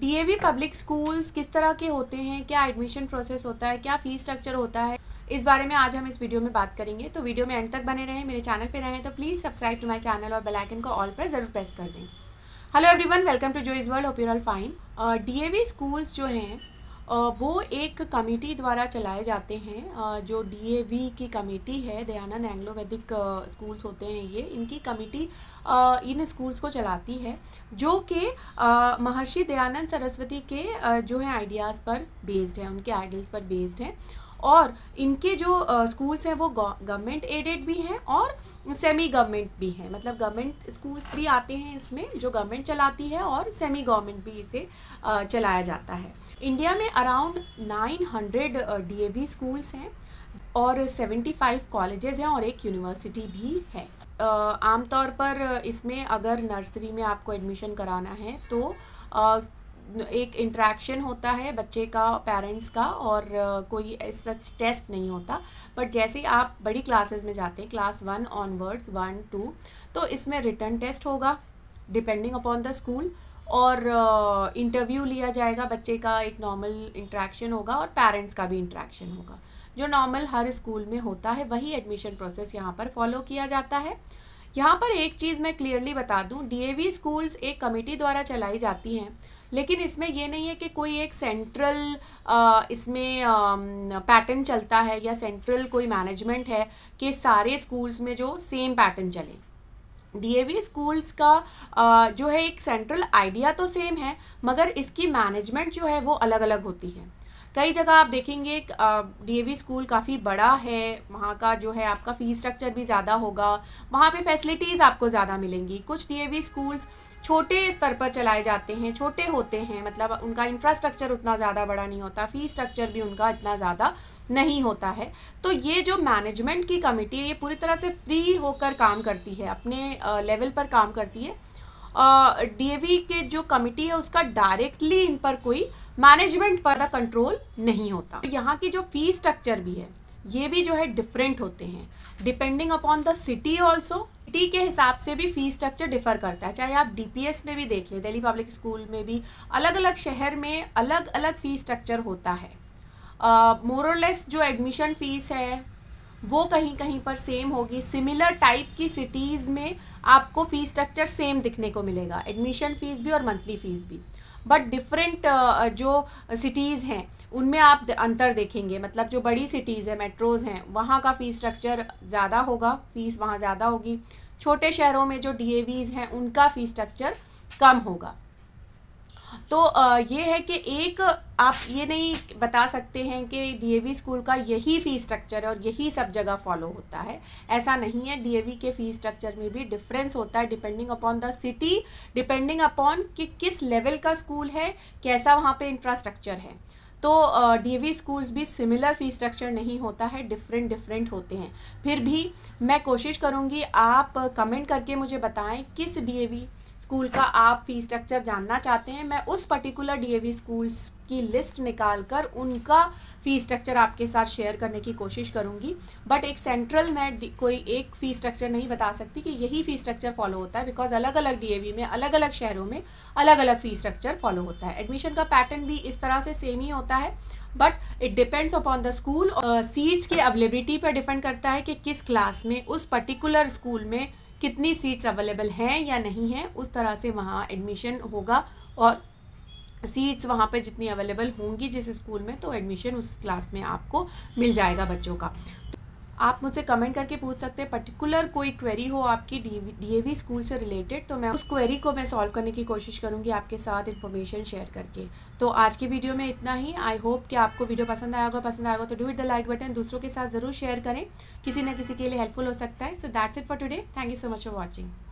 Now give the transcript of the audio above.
DAV public schools किस तरह के होते हैं क्या एडमिशन प्रोसेस होता है क्या फीस स्ट्रक्चर होता है इस बारे में आज हम इस वीडियो में बात करेंगे तो वीडियो में एंड तक बने रहें मेरे चैनल पर रहें तो please subscribe to my channel और बेलाइकन को ऑल पर ज़रूर प्रेस कर दें हेलो एवरीवन वेलकम टू जो is world hope you're all fine DAV schools जो हैं वो एक कमेटी द्वारा चलाए जाते हैं जो डीएवी की कमेटी है दयानंद एंग्लो वैदिक स्कूल्स होते हैं ये इनकी कमेटी इन स्कूल्स को चलाती है जो कि महर्षि दयानंद सरस्वती के जो है आइडियाज़ पर बेस्ड है उनके आइडियल्स पर बेस्ड है और इनके जो स्कूल्स हैं वो गवर्नमेंट एडेड भी हैं और सेमी गवर्नमेंट भी हैं मतलब गवर्नमेंट स्कूल्स भी आते हैं इसमें जो गवर्नमेंट चलाती है और सेमी गवर्नमेंट भी इसे चलाया जाता है इंडिया में around nine hundred D A V schools हैं और सेवेंटी फाइव कॉलेजेस हैं और एक यूनिवर्सिटी भी है आमतौर पर इसमें अगर नर्सरी में आपको एडमिशन कराना है तो एक इंट्रैक्शन होता है बच्चे का पेरेंट्स का और कोई सच टेस्ट नहीं होता बट जैसे आप बड़ी क्लासेस में जाते हैं class one onwards one two तो इसमें रिटर्न टेस्ट होगा डिपेंडिंग अपॉन द स्कूल और इंटरव्यू uh, लिया जाएगा बच्चे का एक नॉर्मल इंट्रैक्शन होगा और पेरेंट्स का भी इंट्रैक्शन होगा जो नॉर्मल हर स्कूल में होता है वही एडमिशन प्रोसेस यहाँ पर फॉलो किया जाता है यहाँ पर एक चीज़ मैं क्लियरली बता दूँ डी स्कूल्स एक कमेटी द्वारा चलाई जाती हैं लेकिन इसमें ये नहीं है कि कोई एक सेंट्रल इसमें पैटर्न चलता है या सेंट्रल कोई मैनेजमेंट है कि सारे स्कूल्स में जो सेम पैटर्न चले डीएवी स्कूल्स का जो है एक सेंट्रल आइडिया तो सेम है मगर इसकी मैनेजमेंट जो है वो अलग अलग होती है कई जगह आप देखेंगे डी स्कूल काफ़ी बड़ा है वहाँ का जो है आपका फ़ी स्ट्रक्चर भी ज़्यादा होगा वहाँ पे फैसिलिटीज़ आपको ज़्यादा मिलेंगी कुछ डी स्कूल्स छोटे स्तर पर चलाए जाते हैं छोटे होते हैं मतलब उनका इंफ्रास्ट्रक्चर उतना ज़्यादा बड़ा नहीं होता फ़ी स्ट्रक्चर भी उनका इतना ज़्यादा नहीं होता है तो ये जो मैनेजमेंट की कमेटी है ये पूरी तरह से फ्री होकर काम करती है अपने लेवल पर काम करती है डीएवी के जो कमिटी है उसका डायरेक्टली इन पर कोई मैनेजमेंट पर कंट्रोल नहीं होता तो यहाँ की जो फी स्ट्रक्चर भी है ये भी जो है डिफरेंट होते हैं depending upon the city also city के हिसाब से भी फी स्ट्रक्चर डिफर करता है चाहे आप डीपीएस में भी देख लें दिल्ली पब्लिक स्कूल में भी अलग अलग शहर में अलग अलग फ़ी स्ट्रक्चर होता है मोरलेस uh, जो एडमिशन फ़ीस है वो कहीं कहीं पर सेम होगी सिमिलर टाइप की सिटीज़ में आपको फ़ी स्ट्रक्चर सेम दिखने को मिलेगा एडमिशन फ़ीस भी और मंथली फ़ीस भी बट डिफरेंट uh, uh, जो सिटीज़ हैं उनमें आप अंतर देखेंगे मतलब जो बड़ी सिटीज़ है मेट्रोज़ हैं वहाँ का फ़ी स्ट्रक्चर ज़्यादा होगा फ़ीस वहाँ ज़्यादा होगी छोटे शहरों में जो डी हैं उनका फ़ी स्ट्रक्चर कम होगा तो ये है कि एक आप ये नहीं बता सकते हैं कि डीएवी स्कूल का यही फ़ी स्ट्रक्चर है और यही सब जगह फॉलो होता है ऐसा नहीं है डीएवी के फ़ी स्ट्रक्चर में भी डिफरेंस होता है depending upon the city depending upon कि किस लेवल का स्कूल है कैसा वहाँ पे इंफ्रास्ट्रक्चर है तो डीएवी स्कूल्स भी सिमिलर फ़ी स्ट्रक्चर नहीं होता है डिफरेंट डिफरेंट होते हैं फिर भी मैं कोशिश करूँगी आप कमेंट करके मुझे बताएं किस डीएवी स्कूल का आप फी स्ट्रक्चर जानना चाहते हैं मैं उस पर्टिकुलर डीएवी स्कूल्स की लिस्ट निकाल कर उनका फ़ी स्ट्रक्चर आपके साथ शेयर करने की कोशिश करूंगी बट एक सेंट्रल मैं कोई एक फ़ी स्ट्रक्चर नहीं बता सकती कि यही फ़ी स्ट्रक्चर फॉलो होता है बिकॉज अलग अलग डीएवी में अलग अलग शहरों में अलग अलग फ़ी स्ट्रक्चर फॉलो होता है एडमिशन का पैटर्न भी इस तरह से सेम ही होता है but it depends upon the school seats के अवेलेबिलिटी पर डिपेंड करता है कि किस क्लास में उस पर्टिकुलर स्कूल में कितनी सीट्स अवेलेबल हैं या नहीं हैं उस तरह से वहाँ एडमिशन होगा और सीट्स वहाँ पर जितनी अवेलेबल होंगी जिस स्कूल में तो एडमिशन उस क्लास में आपको मिल जाएगा बच्चों का आप मुझसे कमेंट करके पूछ सकते हैं पर्टिकुलर कोई क्वेरी हो आपकी डीएवी स्कूल से रिलेटेड तो मैं उस क्वेरी को मैं सॉल्व करने की कोशिश करूँगी आपके साथ इन्फॉर्मेशन शेयर करके तो आज की वीडियो में इतना ही आई होप कि आपको वीडियो पसंद आया होगा पसंद आएगा तो do hit the like button दूसरों के साथ ज़रूर शेयर करें किसी ना किसी के लिए हेल्पफुल हो सकता है so that's it for today thank you so much for watching